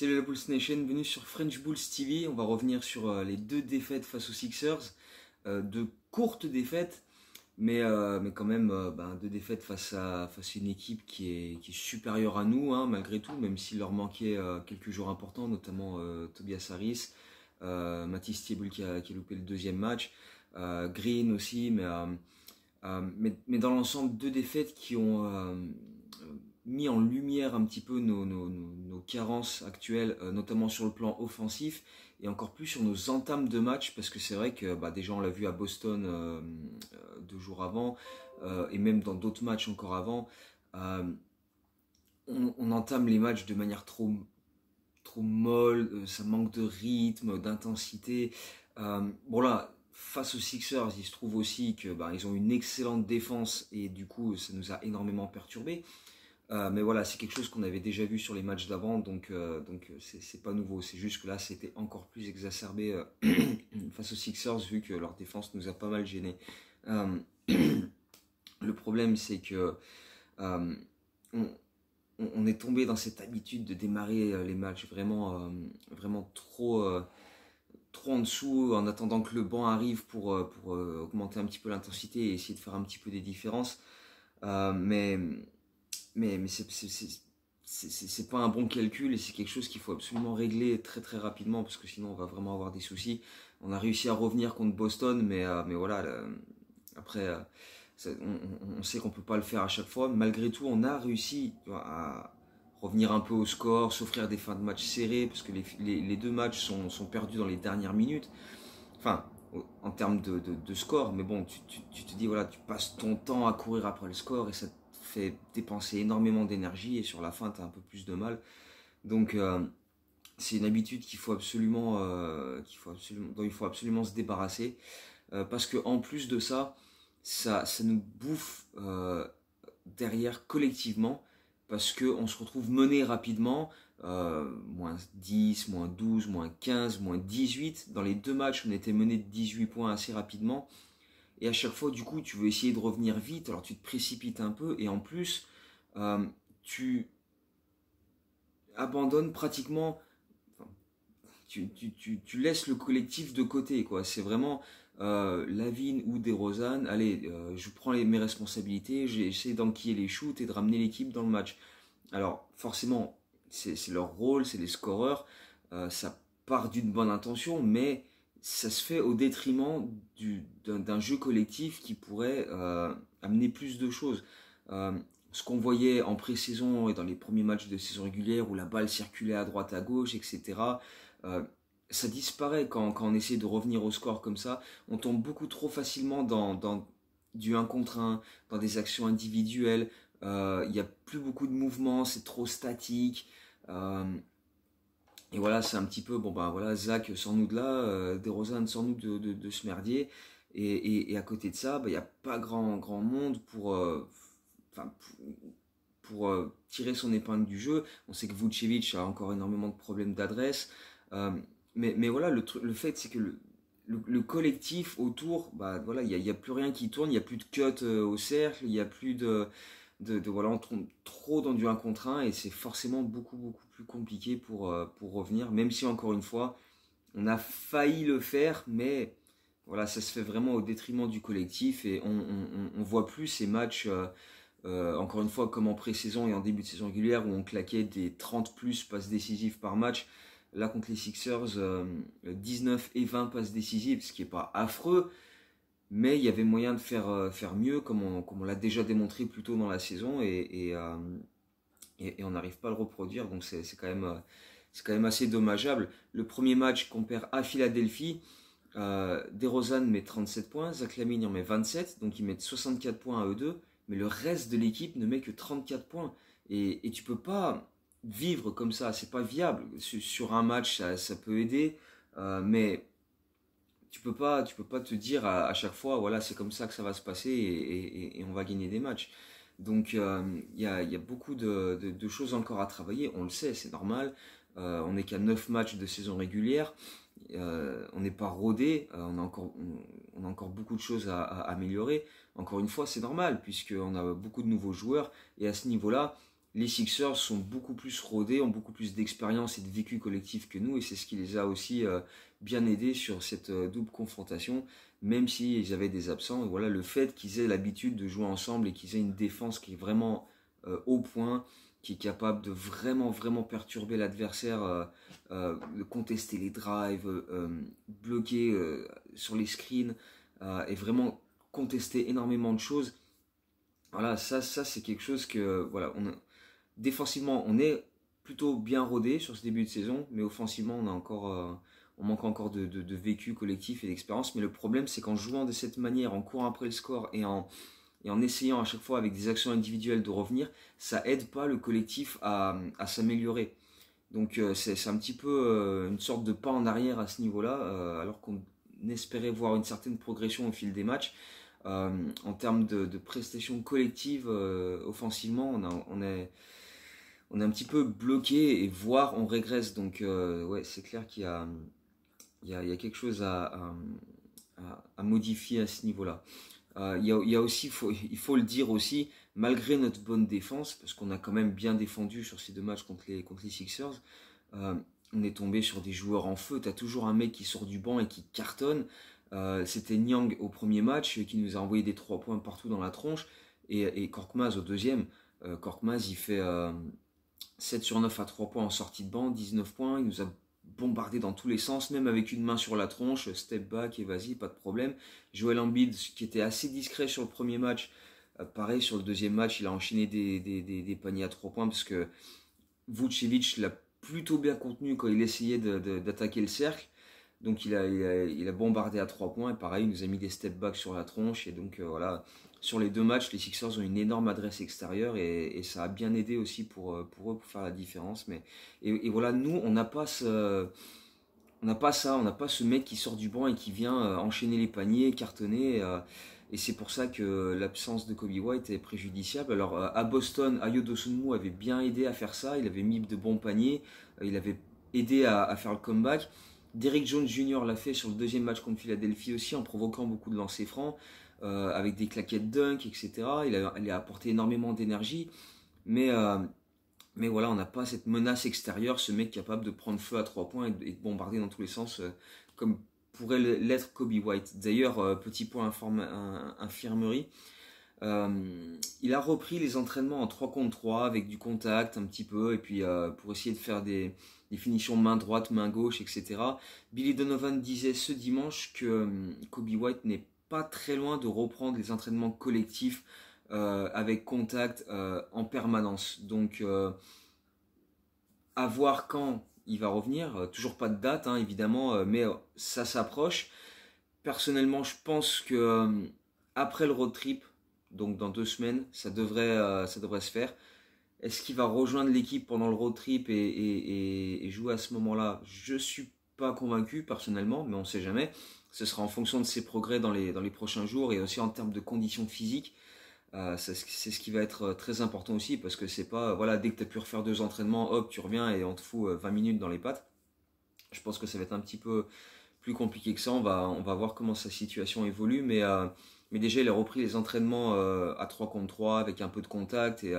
Salut la Bulls Nation, bienvenue sur French Bulls TV. On va revenir sur euh, les deux défaites face aux Sixers. Euh, de courtes défaites, mais, euh, mais quand même ben, deux défaites face à, face une équipe qui est, qui supérieure à nous, hein, malgré tout, même s'il leur manquait quelques jours importants, notamment Tobias Harris, Mathis Thieboul qui a, qui loupé le deuxième match, Green aussi, mais, mais, mais, dans l'ensemble, deux défaites qui ont mis en lumière un petit peu nos, carences actuelles, euh, notamment sur le plan offensif et encore plus sur nos entames de match, parce que c'est vrai que bah, déjà on l'a vu à Boston euh, euh, deux jours avant, et même dans d'autres matchs encore avant, on, entame les matchs de manière trop, trop molle, ça manque de rythme, d'intensité. bon là, face aux Sixers, il se trouve aussi que bah, ils ont une excellente défense et du coup ça nous a énormément perturbés. Euh, mais voilà, c'est quelque chose qu'on avait déjà vu sur les matchs d'avant, donc euh, donc euh, c'est pas nouveau. C'est juste que là, c'était encore plus exacerbé face aux Sixers vu que leur défense nous a pas mal gênés. le problème, c'est que on, on, est tombé dans cette habitude de démarrer les matchs vraiment vraiment trop trop en dessous en attendant que le banc arrive pour pour augmenter un petit peu l'intensité et essayer de faire un petit peu des différences. mais mais, c'est pas un bon calcul et c'est quelque chose qu'il faut absolument régler très très rapidement parce que sinon on va vraiment avoir des soucis. On a réussi à revenir contre Boston, mais, euh, mais voilà, après, euh, on, sait qu'on peut pas le faire à chaque fois. Malgré tout, on a réussi à revenir un peu au score, s'offrir des fins de match serrées parce que les, deux matchs sont, perdus dans les dernières minutes. Enfin, en termes de, score, mais bon, tu, tu, te dis, voilà, tu passes ton temps à courir après le score et ça te fait dépenser énormément d'énergie et sur la fin, tu as un peu plus de mal. Donc, euh, c'est une habitude qu'il faut absolument, euh, faut dont il faut absolument se débarrasser. Euh, parce que en plus de ça, ça, ça nous bouffe derrière collectivement. Parce qu'on se retrouve mené rapidement, moins 10, moins 12, moins 15, moins 18. Dans les deux matchs, on était mené de 18 points assez rapidement. Et à chaque fois, du coup, tu veux essayer de revenir vite, alors tu te précipites un peu, et en plus, euh, tu abandonnes pratiquement, tu, laisses le collectif de côté, quoi. C'est vraiment euh, Lavine ou Desrosanes, allez, euh, je prends mes responsabilités, j'essaie d'enquiller les shoots et de ramener l'équipe dans le match. Alors, forcément, c'est leur rôle, c'est les scoreurs, euh, ça part d'une bonne intention, mais ça se fait au détriment d'un jeu collectif qui pourrait euh, amener plus de choses. Euh, ce qu'on voyait en pré-saison et dans les premiers matchs de saison régulière où la balle circulait à droite, à gauche, etc., euh, ça disparaît quand, on essaie de revenir au score comme ça. On tombe beaucoup trop facilement dans, dans du 1 contre 1, dans des actions individuelles. Il n'y a plus beaucoup de mouvement, c'est trop statique. Et voilà, c'est un petit peu, bon ben voilà, Zach, sans nous de là, euh, sans nous de, de, ce merdier. Et, à côté de ça, bah, il n'y a pas grand, grand monde pour, euh, pour, euh, tirer son épingle du jeu. On sait que Vucevic a encore énormément de problèmes d'adresse. Euh, mais, mais voilà, le, fait, c'est que le, collectif autour, bah, voilà, il n'y a, plus rien qui tourne, il n'y a plus de cut au cercle, il n'y a plus de, de, voilà, on tombe trop dans du 1 contre 1 et c'est forcément beaucoup, beaucoup plus compliqué pour, euh, pour revenir, même si encore une fois, on a failli le faire, mais voilà, ça se fait vraiment au détriment du collectif et on, on, voit plus ces matchs, euh, euh, encore une fois, comme en pré-saison et en début de saison régulière, où on claquait des 30 plus passes décisives par match. Là, contre les Sixers, 19 et 20 passes décisives, ce qui n'est pas affreux, mais il y avait moyen de faire, faire mieux, comme on, l'a déjà démontré plus tôt dans la saison. et et, on n'arrive pas à le reproduire, donc c'est quand, même, euh, quand même assez dommageable. Le premier match qu'on perd à Philadelphie, euh, DeRozan met 37 points, Zach Lamine en met 27, donc ils mettent 64 points à eux deux, mais le reste de l'équipe ne met que 34 points. Et, et tu peux pas vivre comme ça, c'est pas viable. Sur, un match, ça, ça peut aider, euh, mais tu peux pas, tu peux pas te dire à, chaque fois, voilà, c'est comme ça que ça va se passer et on va gagner des matchs. Donc euh, il y, a, beaucoup de, choses encore à travailler, on le sait, c'est normal. Euh, on n'est qu'à 9 matchs de saison régulière, euh, on n'est pas rodé, on, a encore, beaucoup de choses à, à améliorer. Encore une fois, c'est normal, puisqu'on a beaucoup de nouveaux joueurs, et à ce niveau-là, les Sixers sont beaucoup plus rodés, ont beaucoup plus d'expérience et de vécu collectif que nous, et c'est ce qui les a aussi bien aidés sur cette double confrontation même s'ils avaient des absents. voilà, le fait qu'ils aient l'habitude de jouer ensemble et qu'ils aient une défense qui est vraiment euh, au point, qui est capable de vraiment, vraiment perturber l'adversaire, euh, euh, de contester les drives, bloquer sur les screens et vraiment contester énormément de choses. Voilà, ça, ça c'est quelque chose que, voilà, défensivement, on est plutôt bien rodé sur ce début de saison, mais offensivement, on a encore on manque encore de, vécu collectif et d'expérience. Mais le problème, c'est qu'en jouant de cette manière, en courant après le score et en, et en essayant à chaque fois avec des actions individuelles de revenir, ça aide pas le collectif à, s'améliorer. Donc euh, c'est un petit peu euh, une sorte de pas en arrière à ce niveau-là, euh, alors qu'on espérait voir une certaine progression au fil des matchs. en termes de, prestations collectives, offensivement, on, est, on est un petit peu bloqué et voire on régresse. Donc ouais, c'est clair qu'il y a il y, a, quelque chose à, modifier à ce niveau-là. Euh, il, y a, aussi, faut, il faut le dire aussi, malgré notre bonne défense, parce qu'on a quand même bien défendu sur ces deux matchs contre les, contre les Sixers, euh, on est tombé sur des joueurs en feu. Tu as toujours un mec qui sort du banc et qui cartonne. Euh, c'était Nyang au premier match qui nous a envoyé des trois points partout dans la tronche. Et, et au deuxième. Korkmaz, il fait 7 sur 9 à 3 points en sortie de banc, 19 points. Il nous a bombardé dans tous les sens, même avec une main sur la tronche, step back et vas-y, pas de problème. Joel Embiid, qui était assez discret sur le premier match, euh, pareil sur le deuxième match, il a enchaîné des, des, des, paniers à trois points parce que Vucevic l'a plutôt bien contenu quand il essayait d'attaquer le cercle. Donc il a, il a, il, a, bombardé à trois points et pareil, il nous a mis des step back sur la tronche et donc euh, voilà, sur les deux matchs, les Sixers ont une énorme adresse extérieure et, ça a bien aidé aussi euh, pour, eux pour faire la différence. Mais, et, voilà, nous, on n'a pas ce, On n'a pas ça, on n'a pas ce mec qui sort du banc et qui vient euh, enchaîner les paniers, cartonner. Euh, et, c'est pour ça que l'absence de Kobe White est préjudiciable. Alors à Boston, Ayo Dosunmu avait bien aidé à faire ça, il avait mis de bons paniers, il avait aidé à, à faire le comeback. Derrick Jones Jr. l'a fait sur le deuxième match contre Philadelphie aussi en provoquant beaucoup de lancers francs. Euh, avec des claquettes dunk, etc. Il a, apporté énormément d'énergie, mais, euh, mais voilà, on n'a pas cette menace extérieure, ce mec capable de prendre feu à trois points et, de bombarder dans tous les sens, euh, comme pourrait l'être Kobe White. D'ailleurs, petit point informe, infirmerie, il a repris les entraînements en 3 contre 3 avec du contact un petit peu, et puis pour essayer de faire des, des finitions main droite, main gauche, etc. Billy Donovan disait ce dimanche que Kobe White n'est pas très loin de reprendre les entraînements collectifs euh, avec contact euh, en permanence. Donc, euh, à voir quand il va revenir. toujours pas de date, hein, évidemment, mais ça s'approche. Personnellement, je pense que après le road trip, donc dans deux semaines, ça devrait, ça devrait se faire. Est-ce qu'il va rejoindre l'équipe pendant le road trip et, jouer à ce moment-là Je suis pas convaincu personnellement, mais on ne sait jamais ce sera en fonction de ses progrès dans les, dans les prochains jours et aussi en termes de conditions physiques. Euh, c'est ce qui va être euh, très important aussi parce que c'est pas, euh, voilà, dès que tu as pu refaire deux entraînements, hop, tu reviens et on te fout 20 minutes dans les pattes. Je pense que ça va être un petit peu plus compliqué que ça. On va, on va voir comment sa situation évolue, mais, mais déjà, il a repris les entraînements à 3 contre 3 avec un peu de contact et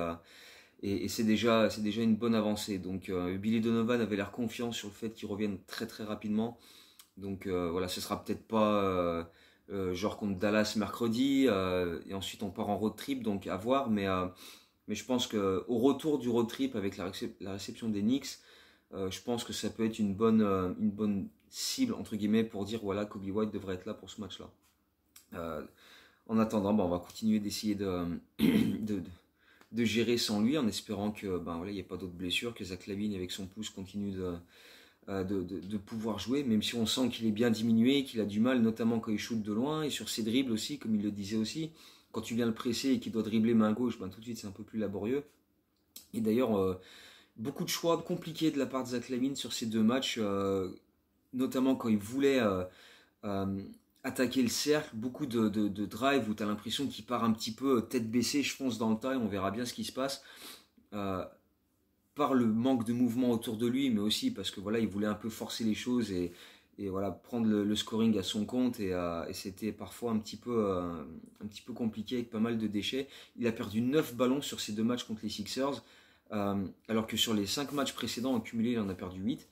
et, c'est déjà, déjà une bonne avancée. Donc Billy Donovan avait l'air confiant sur le fait qu'il revienne très très rapidement. Donc euh, voilà, ce sera peut-être pas euh, euh, genre contre Dallas mercredi et ensuite on part en road trip, donc à voir. Mais, mais je pense qu'au retour du road trip avec la, réception des Knicks, je pense que ça peut être une bonne, une bonne cible entre guillemets pour dire voilà Kobe White devrait être là pour ce match-là. en attendant, bah, on va continuer d'essayer de, de, de, gérer sans lui, en espérant qu'il bah, voilà, n'y ait pas d'autres blessures, que Zach Lavigne avec son pouce continue de, euh, de, pouvoir jouer, même si on sent qu'il est bien diminué, qu'il a du mal, notamment quand il shoot de loin, et sur ses dribbles aussi, comme il le disait aussi. Quand tu viens le presser et qu'il doit dribbler main gauche, ben, tout de suite c'est un peu plus laborieux. Et d'ailleurs, euh, beaucoup de choix compliqués de la part de Zach Lamine sur ces deux matchs, euh, notamment quand il voulait attaquer le cercle, beaucoup de, drive où tu as l'impression qu'il part un petit peu tête baissée, je fonce dans le tas et on verra bien ce qui se passe le manque de mouvement autour de lui, mais aussi parce que voilà, il voulait un peu forcer les choses et, et voilà, prendre le, scoring à son compte euh, et, c'était parfois un petit, peu, euh, un petit peu compliqué avec pas mal de déchets. Il a perdu 9 ballons sur ces deux matchs contre les Sixers, euh, alors que sur les 5 matchs précédents accumulés il en a perdu 8.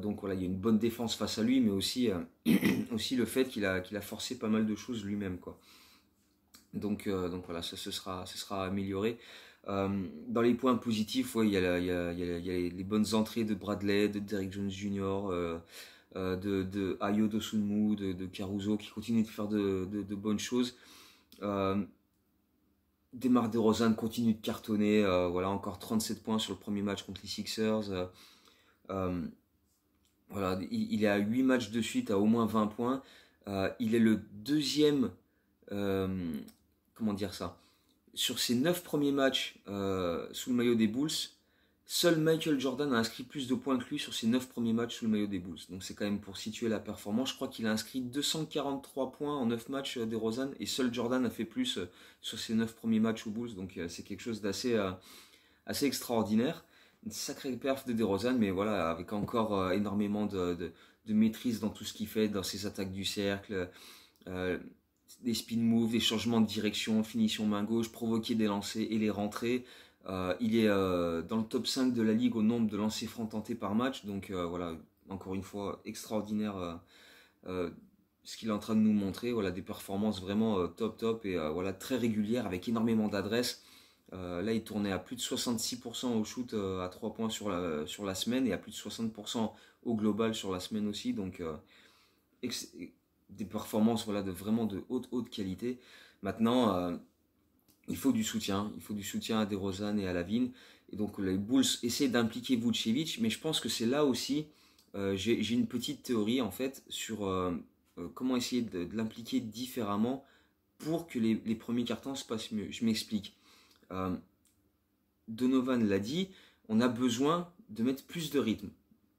donc voilà, il y a une bonne défense face à lui, mais aussi, aussi le fait qu'il a, qu'il a forcé pas mal de choses lui-même. Quoi. Donc, donc voilà, ça, ce, sera, ce sera amélioré. Euh, dans les points positifs, il y, a, les bonnes entrées de Bradley, de Derrick Jones Jr., euh, euh, de, Ayo Dosunmu, de, Caruso, qui continuent de faire de, bonnes choses. Euh, De DeRozan continue de cartonner, voilà, encore 37 points sur le premier match contre les Sixers. voilà, il, il, est à 8 matchs de suite à au moins 20 points. il est le deuxième, comment dire ça, sur ses neuf premiers matchs euh, sous le maillot des Bulls, seul Michael Jordan a inscrit plus de points que lui sur ses neuf premiers matchs sous le maillot des Bulls. Donc c'est quand même pour situer la performance. Je crois qu'il a inscrit 243 points en neuf matchs euh, des Rosanne et seul Jordan a fait plus euh, sur ses neuf premiers matchs aux Bulls. Donc c'est quelque chose d'assez assez extraordinaire. Une sacrée perf de DeRozan, mais voilà, avec encore énormément de, maîtrise dans tout ce qu'il fait, dans ses attaques du cercle des spin moves, des changements de direction, finition main gauche, provoquer des lancers et les rentrer. Euh, il est euh, dans le top 5 de la ligue au nombre de lancers francs tentés par match. Donc euh, voilà, encore une fois, extraordinaire ce qu'il est en train de nous montrer. Voilà, des performances vraiment top top et voilà, très régulières avec énormément d'adresse. là, il tournait à plus de 66% au shoot à 3 points sur la, sur la semaine et à plus de 60% au global sur la semaine aussi. Donc, des performances voilà, de vraiment de haute, haute qualité. Maintenant, euh, il faut du soutien. Il faut du soutien à DeRozan et à Lavine. Et donc, les Bulls essaient d'impliquer Vucevic, mais je pense que c'est là aussi, euh, j'ai une petite théorie en fait sur euh, comment essayer de, l'impliquer différemment pour que les, les, premiers cartons se passent mieux. Je m'explique. Donovan l'a dit, on a besoin de mettre plus de rythme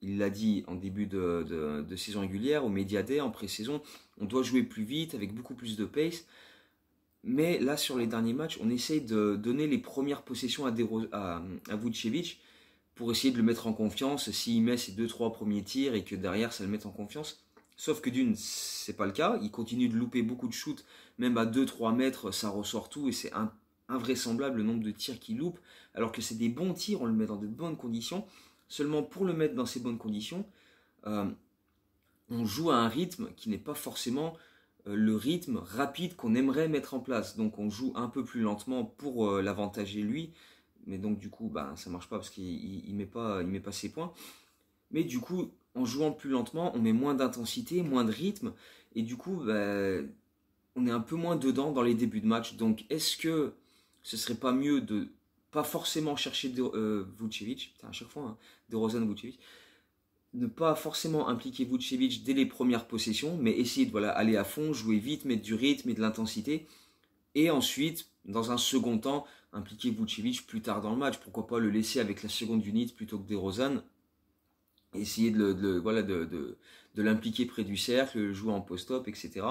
il l'a dit en début de, saison régulière, au Media en pré-saison, on doit jouer plus vite, avec beaucoup plus de pace. Mais là, sur les derniers matchs, on essaye de donner les premières possessions à, à, Vucevic pour essayer de le mettre en confiance s'il met ses deux-trois premiers tirs et que derrière, ça le met en confiance. Sauf que d'une, c'est pas le cas. Il continue de louper beaucoup de shoots, même à 2-3 mètres, ça ressort tout et c'est un invraisemblable le nombre de tirs qu'il loupe. Alors que c'est des bons tirs, on le met dans de bonnes conditions. Seulement pour le mettre dans ses bonnes conditions, euh, on joue à un rythme qui n'est pas forcément euh, le rythme rapide qu'on aimerait mettre en place. Donc on joue un peu plus lentement pour euh, l'avantager lui, mais donc du coup ça ben, ça marche pas parce qu'il ne met, pas, il met pas ses points. Mais du coup, en jouant plus lentement, on met moins d'intensité, moins de rythme, et du coup ben, on est un peu moins dedans dans les débuts de match. Donc est-ce que ce serait pas mieux de pas forcément chercher de, euh, Vucevic, à chaque fois, hein, de Rosen Vucevic, ne pas forcément impliquer Vucevic dès les premières possessions, mais essayer de voilà, aller à fond, jouer vite, mettre du rythme et de l'intensité, et ensuite, dans un second temps, impliquer Vucevic plus tard dans le match, pourquoi pas le laisser avec la seconde unité plutôt que De Rosen, essayer de, voilà, de, l'impliquer près du cercle, jouer en post-op, etc.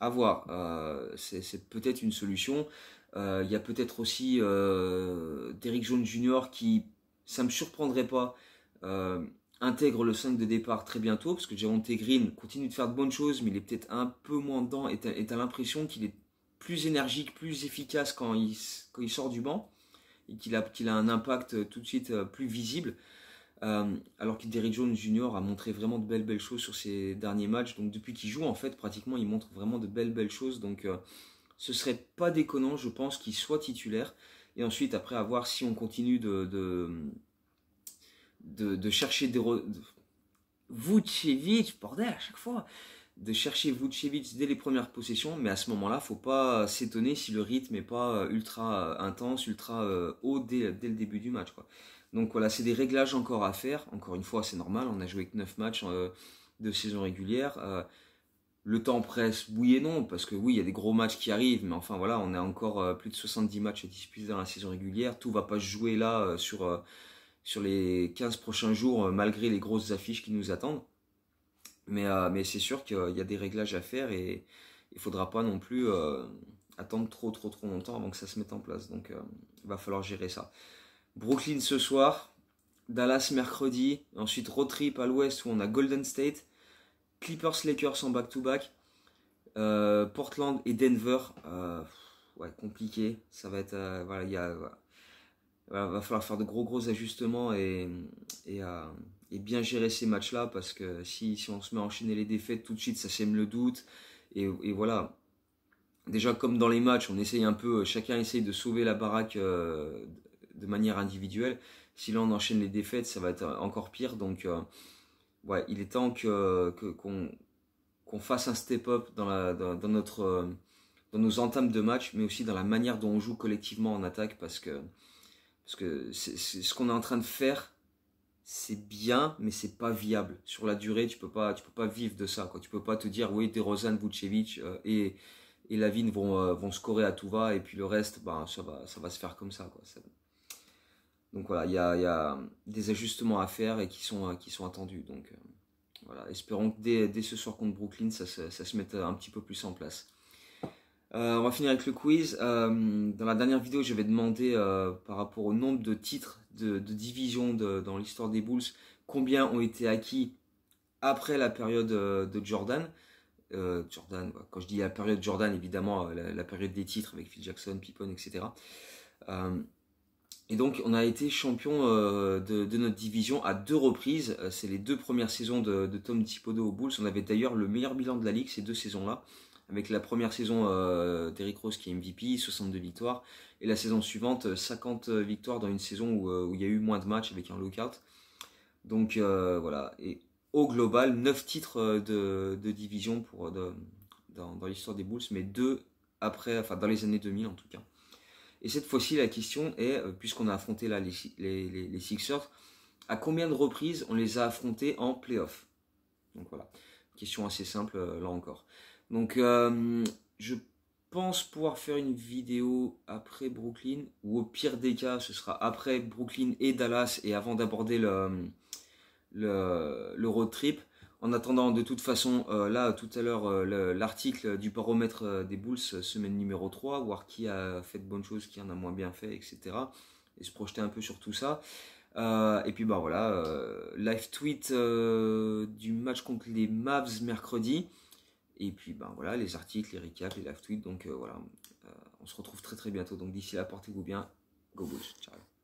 À voir, euh, c'est peut-être une solution. Euh, il y a peut-être aussi euh, Derrick Jones Jr. qui, ça ne me surprendrait pas, euh, intègre le 5 de départ très bientôt, parce que Javante Green continue de faire de bonnes choses, mais il est peut-être un peu moins dedans, et t'as l'impression qu'il est plus énergique, plus efficace quand il, quand il sort du banc, et qu'il a, qu'il a un impact tout de suite plus visible, alors que Derrick Jones Jr. a montré vraiment de belles belles choses sur ses derniers matchs, donc depuis qu'il joue, en fait, pratiquement, il montre vraiment de belles belles choses, donc ce serait pas déconnant, je pense, qu'il soit titulaire. Et ensuite, après, à voir si on continue de, de, chercher des. bordel, à chaque fois De chercher Vucevic dès les premières possessions, mais à ce moment-là, faut pas s'étonner si le rythme n'est pas euh, ultra euh, intense, ultra euh, haut dès, le début du match. Donc voilà, c'est des réglages encore à faire. Encore une fois, c'est normal, on a joué que 9 matchs de saison régulière. Le temps presse, oui et non, parce que oui, il y a des gros matchs qui arrivent, mais enfin voilà, on a encore euh, plus de 70 matchs à disputer dans la saison régulière. Tout va pas jouer là euh, sur, euh, sur les 15 prochains jours, malgré les grosses affiches qui nous attendent. Mais, mais c'est sûr qu'il y a des réglages à faire et il faudra pas non plus attendre trop, trop, trop longtemps avant que ça se mette en place. Donc il va falloir gérer ça. Brooklyn ce soir, Dallas mercredi, ensuite road trip à l'ouest où on a Golden State. Clippers Lakers en back-to-back. Euh, Portland et Denver. Euh, ouais, compliqué. Ça va être. Euh, voilà, il va falloir faire de gros gros ajustements et, et, bien gérer ces matchs-là parce que si, on se met à enchaîner les défaites tout de suite, ça sème le doute. Et, voilà. Déjà, comme dans les matchs, on essaye un peu, chacun essaye de sauver la baraque de manière individuelle. Si là on enchaîne les défaites, ça va être encore pire. Donc, ouais, il est temps que qu'on fasse un step-up dans, la, dans, notre, euh, dans nos entames de match, mais aussi dans la manière dont on joue collectivement en attaque, parce que, parce que ce qu'on est en train de faire, c'est bien, mais c'est pas viable. Sur la durée, tu peux pas, tu peux pas vivre de ça. Quoi. Tu peux pas te dire, oui, Derozan, Vucevic euh, et, et Lavine vont, euh, vont scorer à tout va, et puis le reste, ben, ça, va, ça va se faire comme ça. Quoi. Donc voilà, il y a, des ajustements à faire et qui sont, euh, qui sont attendus. Donc euh, voilà, espérons que dès, ce soir contre Brooklyn, ça, se mette euh, un petit peu plus en place. on va finir avec le quiz. dans la dernière vidéo, j'avais demandé demander par rapport au nombre de titres de, division dans l'histoire des Bulls, combien ont été acquis après la période de Jordan. Jordan, quand je dis la période Jordan, évidemment, la, la, période des titres avec Phil Jackson, Pippen, etc. Et donc, on a été champion euh, de, notre division à deux reprises. Euh, c'est les deux premières saisons de, Tom Thibodeau aux Bulls. On avait d'ailleurs le meilleur bilan de la ligue ces deux saisons-là. Avec la première saison euh, d'Eric Rose qui est MVP, 62 victoires. Et la saison suivante, 50 euh, victoires dans une saison où, il y a eu moins de matchs avec un lookout. Donc voilà. Et au global, 9 titres de, division pour, dans, l'histoire des Bulls, mais deux après, enfin dans les années 2000 en tout cas. Et cette fois-ci, la question est, euh, puisqu'on a affronté les, Sixers, à combien de reprises on les a affrontés en playoff Donc voilà, question assez simple euh, là encore. Donc euh, je pense pouvoir faire une vidéo après Brooklyn, ou au pire des cas, ce sera après Brooklyn et Dallas, et avant d'aborder le, road trip. En attendant, de toute façon, euh, là, tout à l'heure, euh, l'article du baromètre euh, des Bulls, semaine numéro 3, voir qui a fait de bonnes choses, qui en a moins bien fait, etc. Et se projeter un peu sur tout ça. et puis, ben voilà, live tweet du match contre les Mavs mercredi. Et puis, ben voilà, les articles, les recaps, les live tweets. Donc voilà, on se retrouve très très bientôt. Donc d'ici là, portez-vous bien. Go Bulls. Ciao.